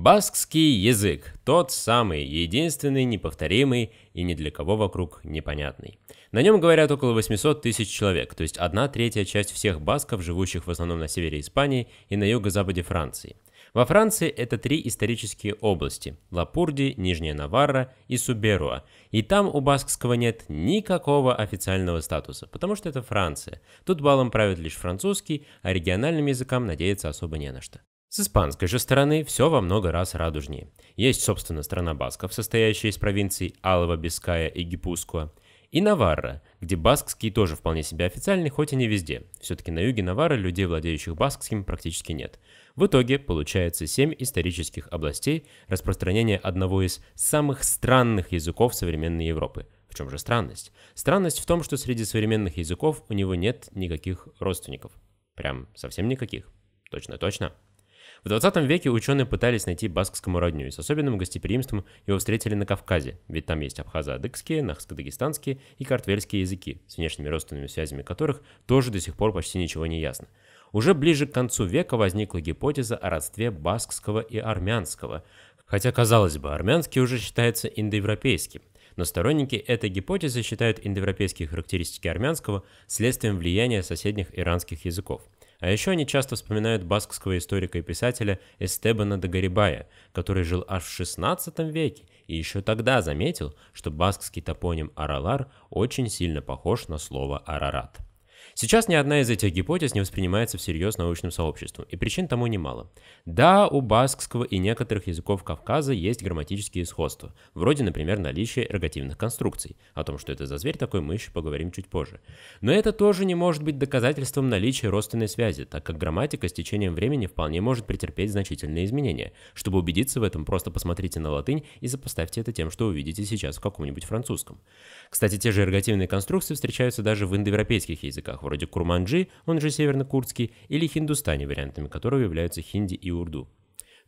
Баскский язык – тот самый, единственный, неповторимый и ни для кого вокруг непонятный. На нем говорят около 800 тысяч человек, то есть одна третья часть всех басков, живущих в основном на севере Испании и на юго-западе Франции. Во Франции это три исторические области – Лапурди, Нижняя Наварра и Суберуа. И там у баскского нет никакого официального статуса, потому что это Франция. Тут балом правят лишь французский, а региональным языкам надеяться особо не на что. С испанской же стороны все во много раз радужнее. Есть, собственно, страна басков, состоящая из провинций Алава, Биская и Гипускуа, и Наварра, где баскский тоже вполне себе официальный, хоть и не везде. Все-таки на юге Наварры людей, владеющих баскским, практически нет. В итоге получается семь исторических областей распространения одного из самых странных языков современной Европы. В чем же странность? Странность в том, что среди современных языков у него нет никаких родственников. Прям совсем никаких. Точно-точно. В 20 веке ученые пытались найти баскскому родню, и с особенным гостеприимством его встретили на Кавказе, ведь там есть абхазо-адыгские, нахско-дагестанские и картвельские языки, с внешними родственными связями которых тоже до сих пор почти ничего не ясно. Уже ближе к концу века возникла гипотеза о родстве баскского и армянского, хотя, казалось бы, армянский уже считается индоевропейским, но сторонники этой гипотезы считают индоевропейские характеристики армянского следствием влияния соседних иранских языков – а еще они часто вспоминают баскского историка и писателя Эстебана де Гарибая, который жил аж в 16 веке и еще тогда заметил, что баскский топоним «аралар» очень сильно похож на слово «арарат». Сейчас ни одна из этих гипотез не воспринимается всерьез научным сообществом, и причин тому немало. Да, у баскского и некоторых языков Кавказа есть грамматические сходства, вроде, например, наличия эргативных конструкций. О том, что это за зверь такой, мы еще поговорим чуть позже. Но это тоже не может быть доказательством наличия родственной связи, так как грамматика с течением времени вполне может претерпеть значительные изменения. Чтобы убедиться в этом, просто посмотрите на латынь и сопоставьте это тем, что увидите сейчас в каком-нибудь французском. Кстати, те же эргативные конструкции встречаются даже в индоевропейских языках, языках вроде курманджи, он же северно-курдский, или Хиндустане вариантами которого являются хинди и урду.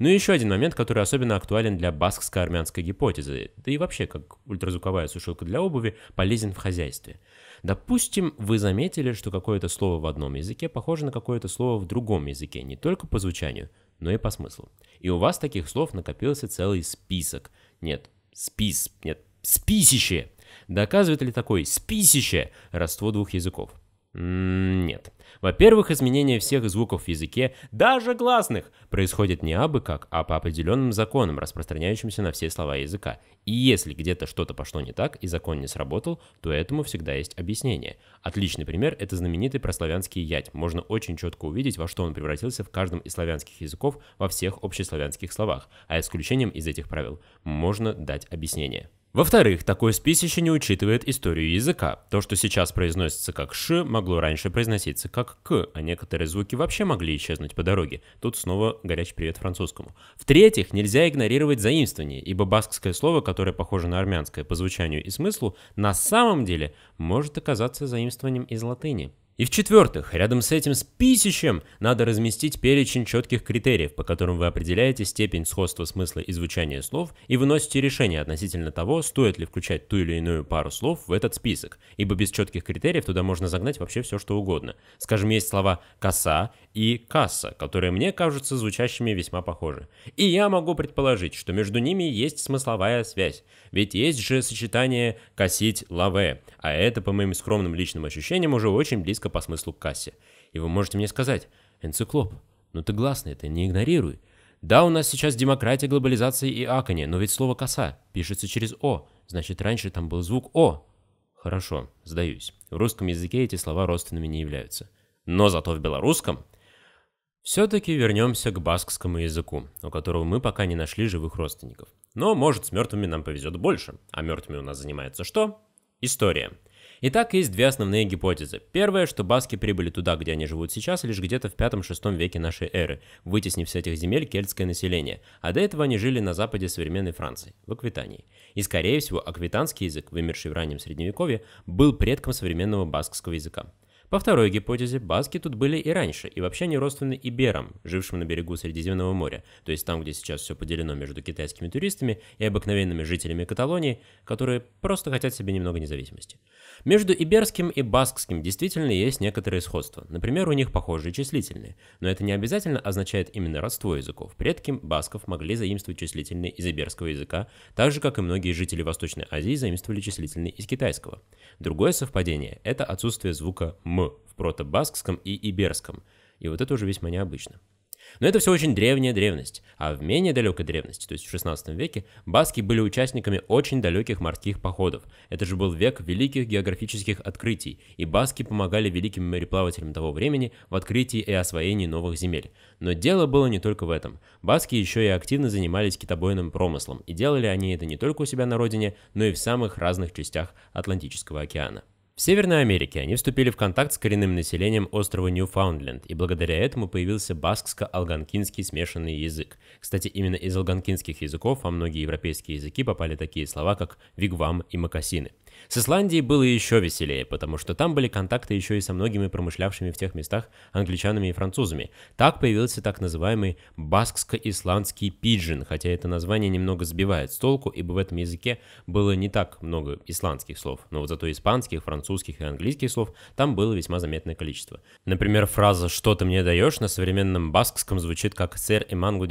Ну и еще один момент, который особенно актуален для баскско-армянской гипотезы, да и вообще, как ультразвуковая сушилка для обуви, полезен в хозяйстве. Допустим, вы заметили, что какое-то слово в одном языке похоже на какое-то слово в другом языке, не только по звучанию, но и по смыслу. И у вас таких слов накопился целый список. Нет, спис, нет, списище. Доказывает ли такой списище родство двух языков? Нет. Во-первых, изменение всех звуков в языке, даже гласных, происходит не абы как, а по определенным законам, распространяющимся на все слова языка. И если где-то что-то пошло не так и закон не сработал, то этому всегда есть объяснение. Отличный пример – это знаменитый прославянский ять. Можно очень четко увидеть, во что он превратился в каждом из славянских языков во всех общеславянских словах. А исключением из этих правил можно дать объяснение. Во-вторых, такой спис еще не учитывает историю языка. То, что сейчас произносится как «ш», могло раньше произноситься как «к», а некоторые звуки вообще могли исчезнуть по дороге. Тут снова горячий привет французскому. В-третьих, нельзя игнорировать заимствование, ибо баскское слово, которое похоже на армянское по звучанию и смыслу, на самом деле может оказаться заимствованием из латыни. И в-четвертых, рядом с этим списищем надо разместить перечень четких критериев, по которым вы определяете степень сходства смысла и звучания слов и выносите решение относительно того, стоит ли включать ту или иную пару слов в этот список, ибо без четких критериев туда можно загнать вообще все, что угодно. Скажем, есть слова «коса» и «касса», которые мне кажутся звучащими весьма похожи. И я могу предположить, что между ними есть смысловая связь, ведь есть же сочетание «косить лаве», а это, по моим скромным личным ощущениям, уже очень близко близко по смыслу к кассе. И вы можете мне сказать, «Энциклоп, ну ты гласный, это не игнорируй». Да, у нас сейчас демократия, глобализация и аконе, но ведь слово «коса» пишется через «о», значит, раньше там был звук «о». Хорошо, сдаюсь. В русском языке эти слова родственными не являются. Но зато в белорусском... Все-таки вернемся к баскскому языку, у которого мы пока не нашли живых родственников. Но, может, с мертвыми нам повезет больше. А мертвыми у нас занимается что? История. Итак, есть две основные гипотезы. Первая, что баски прибыли туда, где они живут сейчас, лишь где-то в 5-6 веке нашей эры, вытеснив с этих земель кельтское население, а до этого они жили на западе современной Франции, в Аквитании. И, скорее всего, аквитанский язык, вымерший в раннем средневековье, был предком современного баскского языка. По второй гипотезе, баски тут были и раньше, и вообще они родственны иберам, жившим на берегу Средиземного моря, то есть там, где сейчас все поделено между китайскими туристами и обыкновенными жителями Каталонии, которые просто хотят себе немного независимости. Между иберским и баскским действительно есть некоторые сходства. Например, у них похожие числительные, но это не обязательно означает именно родство языков. Предки басков могли заимствовать числительные из иберского языка, так же, как и многие жители Восточной Азии заимствовали числительные из китайского. Другое совпадение – это отсутствие звука «м» в протобаскском и иберском. И вот это уже весьма необычно. Но это все очень древняя древность, а в менее далекой древности, то есть в 16 веке, баски были участниками очень далеких морских походов. Это же был век великих географических открытий, и баски помогали великим мореплавателям того времени в открытии и освоении новых земель. Но дело было не только в этом. Баски еще и активно занимались китобойным промыслом, и делали они это не только у себя на родине, но и в самых разных частях Атлантического океана. В Северной Америке они вступили в контакт с коренным населением острова Ньюфаундленд, и благодаря этому появился баскско-алганкинский смешанный язык. Кстати, именно из алганкинских языков во многие европейские языки попали такие слова, как вигвам и макасины. С Исландией было еще веселее, потому что там были контакты еще и со многими промышлявшими в тех местах англичанами и французами. Так появился так называемый баскско-исландский пиджин, хотя это название немного сбивает с толку, ибо в этом языке было не так много исландских слов, но вот зато испанских, французских французских и английских слов там было весьма заметное количество. Например, фраза «что ты мне даешь» на современном баскском звучит как «сэр и мангу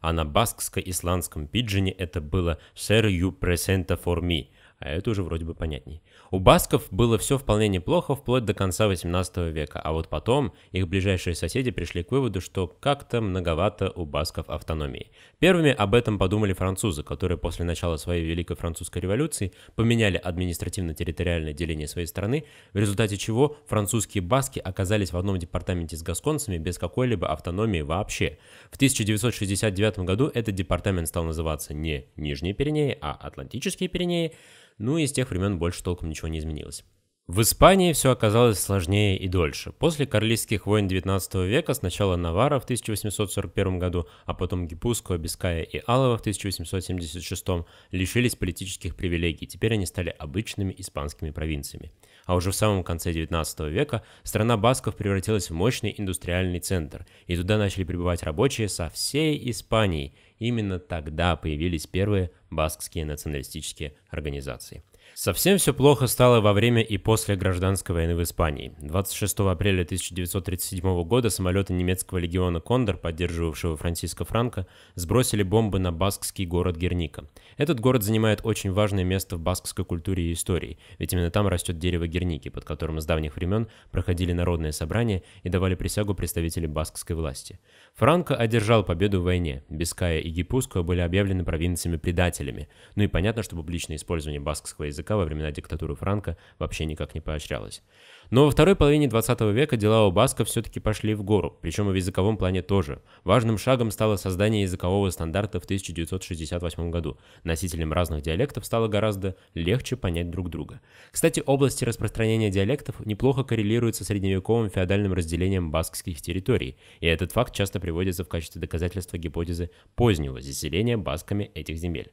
а на баскско-исландском пиджине это было «сэр ю пресента for me», а это уже вроде бы понятней. У басков было все вполне неплохо вплоть до конца 18 века, а вот потом их ближайшие соседи пришли к выводу, что как-то многовато у басков автономии. Первыми об этом подумали французы, которые после начала своей Великой Французской революции поменяли административно-территориальное деление своей страны, в результате чего французские баски оказались в одном департаменте с гасконцами без какой-либо автономии вообще. В 1969 году этот департамент стал называться не Нижние Пиренеи, а Атлантические Пиренеи, ну и с тех времен больше толком ничего не изменилось. В Испании все оказалось сложнее и дольше. После карлистских войн 19 века сначала Навара в 1841 году, а потом Гипуско, Биская и Алава в 1876 лишились политических привилегий, теперь они стали обычными испанскими провинциями. А уже в самом конце 19 века страна Басков превратилась в мощный индустриальный центр, и туда начали прибывать рабочие со всей Испании – Именно тогда появились первые баскские националистические организации. Совсем все плохо стало во время и после гражданской войны в Испании. 26 апреля 1937 года самолеты немецкого легиона «Кондор», поддерживавшего Франциско Франко, сбросили бомбы на баскский город Герника. Этот город занимает очень важное место в баскской культуре и истории, ведь именно там растет дерево Герники, под которым с давних времен проходили народные собрания и давали присягу представители баскской власти. Франко одержал победу в войне. Биская и Гипуско были объявлены провинциями-предателями. Ну и понятно, что публичное использование баскского языка языка во времена диктатуры Франка вообще никак не поощрялось. Но во второй половине 20 века дела у басков все-таки пошли в гору, причем и в языковом плане тоже. Важным шагом стало создание языкового стандарта в 1968 году. Носителям разных диалектов стало гораздо легче понять друг друга. Кстати, области распространения диалектов неплохо коррелируют со средневековым феодальным разделением баскских территорий, и этот факт часто приводится в качестве доказательства гипотезы позднего заселения басками этих земель.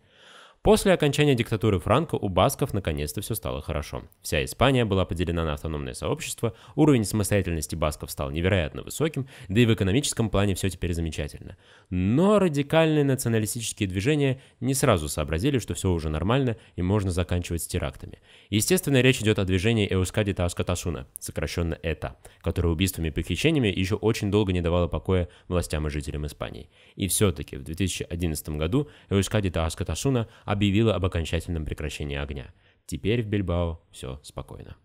После окончания диктатуры Франко у басков наконец-то все стало хорошо. Вся Испания была поделена на автономное сообщество, уровень самостоятельности басков стал невероятно высоким, да и в экономическом плане все теперь замечательно. Но радикальные националистические движения не сразу сообразили, что все уже нормально и можно заканчивать с терактами. Естественно, речь идет о движении Эускади Таскатасуна, сокращенно ЭТА, которое убийствами и похищениями еще очень долго не давало покоя властям и жителям Испании. И все-таки в 2011 году Эускади Таскатасуна объявила об окончательном прекращении огня. Теперь в Бильбао все спокойно.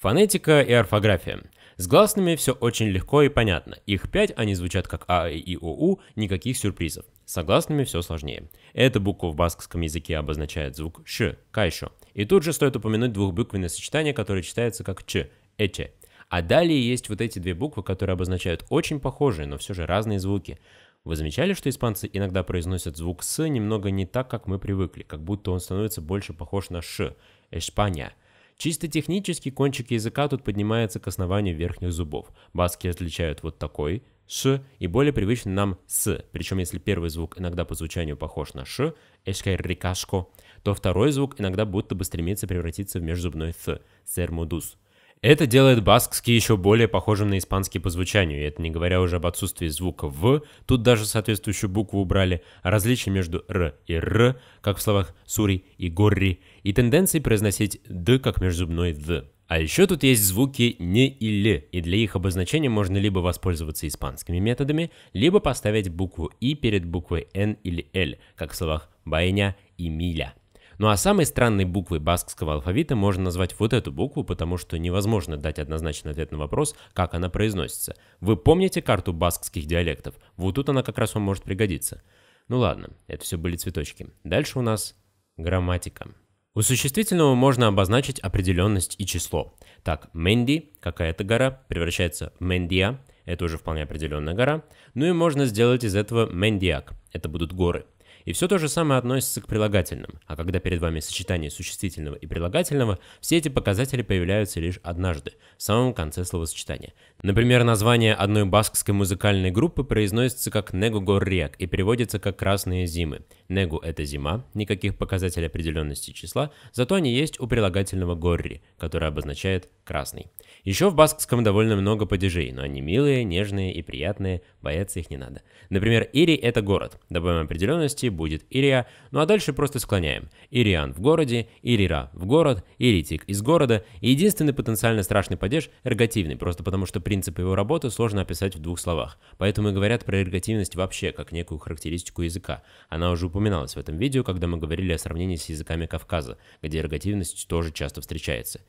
Фонетика и орфография. С гласными все очень легко и понятно. Их пять, они звучат как А, и И, О, У, никаких сюрпризов. С согласными все сложнее. Эта буква в баскском языке обозначает звук Ш, кайшо. И тут же стоит упомянуть двухбуквенное сочетание, которое читается как Ч, Эче. А далее есть вот эти две буквы, которые обозначают очень похожие, но все же разные звуки. Вы замечали, что испанцы иногда произносят звук «с» немного не так, как мы привыкли, как будто он становится больше похож на «ш» – «эшпания». Чисто технически кончик языка тут поднимается к основанию верхних зубов. Баски отличают вот такой «ш» и более привычный нам «с». Причем если первый звук иногда по звучанию похож на «ш» – «эшкайрикашко», то второй звук иногда будто бы стремится превратиться в межзубной с, – «сермудус». Это делает баскский еще более похожим на испанский по звучанию, и это не говоря уже об отсутствии звука «в», тут даже соответствующую букву убрали, о а между «р» и «р», как в словах «сури» и «горри», и тенденции произносить «д» как межзубной «д». А еще тут есть звуки «не» и «ли», и для их обозначения можно либо воспользоваться испанскими методами, либо поставить букву «и» перед буквой «н» или «л», как в словах «байня» и «миля». Ну а самой странной буквой баскского алфавита можно назвать вот эту букву, потому что невозможно дать однозначный ответ на вопрос, как она произносится. Вы помните карту баскских диалектов? Вот тут она как раз вам может пригодиться. Ну ладно, это все были цветочки. Дальше у нас грамматика. У существительного можно обозначить определенность и число. Так, Менди какая-то гора, превращается в Мэндия, это уже вполне определенная гора. Ну и можно сделать из этого Мэндиак, это будут горы. И все то же самое относится к прилагательным, а когда перед вами сочетание существительного и прилагательного, все эти показатели появляются лишь однажды, в самом конце словосочетания. Например, название одной баскской музыкальной группы произносится как «Негу Горрек» и переводится как «Красные зимы». «Негу» — это зима, никаких показателей определенности числа, зато они есть у прилагательного «Горри», который обозначает «красный». Еще в баскском довольно много падежей, но они милые, нежные и приятные, бояться их не надо. Например, Ири — это город, добавим определенности, будет Ирия, ну а дальше просто склоняем. Ириан в городе, Ирира в город, Иритик из города. И единственный потенциально страшный падеж – эргативный, просто потому что принцип его работы сложно описать в двух словах. Поэтому и говорят про эргативность вообще, как некую характеристику языка. Она уже упоминалась в этом видео, когда мы говорили о сравнении с языками Кавказа, где эргативность тоже часто встречается.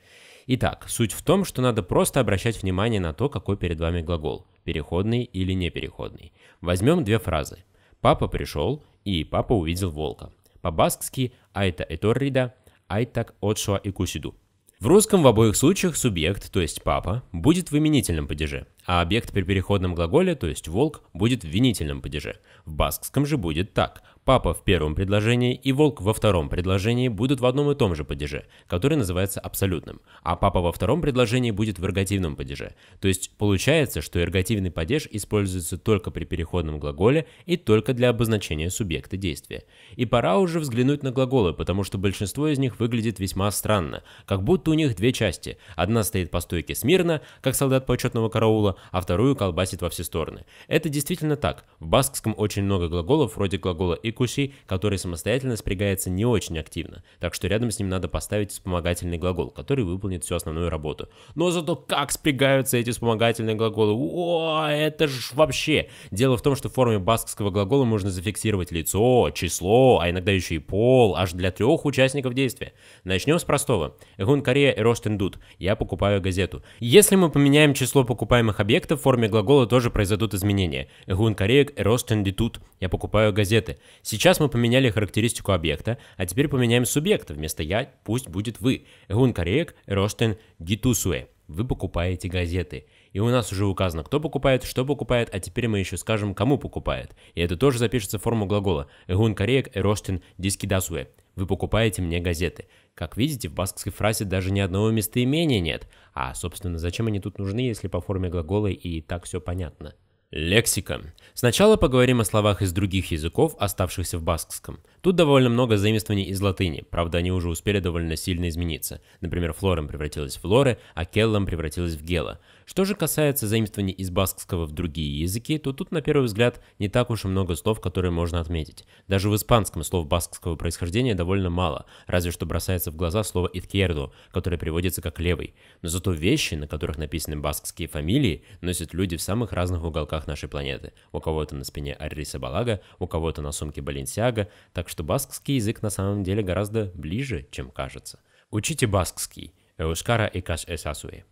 Итак, суть в том, что надо просто обращать внимание на то, какой перед вами глагол – переходный или непереходный. Возьмем две фразы – Папа пришел, и папа увидел волка. По-баскски «айта эторрида», «айтак отшуа и кусиду». В русском в обоих случаях субъект, то есть папа, будет в именительном падеже а объект при переходном глаголе, то есть волк, будет в винительном падеже. В баскском же будет так. Папа в первом предложении и волк во втором предложении будут в одном и том же падеже, который называется абсолютным, а папа во втором предложении будет в эргативном падеже. То есть получается, что эргативный падеж используется только при переходном глаголе и только для обозначения субъекта действия. И пора уже взглянуть на глаголы, потому что большинство из них выглядит весьма странно, как будто у них две части. Одна стоит по стойке смирно, как солдат почетного караула, а вторую колбасит во все стороны. Это действительно так. В баскском очень много глаголов вроде глагола «икуси», который самостоятельно спрягается не очень активно, так что рядом с ним надо поставить вспомогательный глагол, который выполнит всю основную работу. Но зато как спрягаются эти вспомогательные глаголы? О, это ж вообще! Дело в том, что в форме баскского глагола можно зафиксировать лицо, число, а иногда еще и пол, аж для трех участников действия. Начнем с простого. Гун Корея и Ростендут. Я покупаю газету. Если мы поменяем число покупаемых объекта в форме глагола тоже произойдут изменения. Гун карек ростен дитут. Я покупаю газеты. Сейчас мы поменяли характеристику объекта, а теперь поменяем субъекта. Вместо я пусть будет вы. Гун карек ростен дитусуе. Вы покупаете газеты и у нас уже указано, кто покупает, что покупает, а теперь мы еще скажем, кому покупает. И это тоже запишется в форму глагола «эгун кореек эроштин дискидасуэ» вы покупаете мне газеты. Как видите, в баскской фразе даже ни одного местоимения нет. А, собственно, зачем они тут нужны, если по форме глагола и так все понятно? Лексика. Сначала поговорим о словах из других языков, оставшихся в баскском. Тут довольно много заимствований из латыни, правда они уже успели довольно сильно измениться. Например, флорем превратилась в лоре, а келлом превратилась в гела. Что же касается заимствований из баскского в другие языки, то тут на первый взгляд не так уж и много слов, которые можно отметить. Даже в испанском слов баскского происхождения довольно мало, разве что бросается в глаза слово «изquierdo», которое переводится как «левый». Но зато вещи, на которых написаны баскские фамилии, носят люди в самых разных уголках нашей планеты. У кого-то на спине Арриса Балага, у кого-то на сумке Баленсиага, так что баскский язык на самом деле гораздо ближе, чем кажется. Учите баскский. Euskara ikas esasue.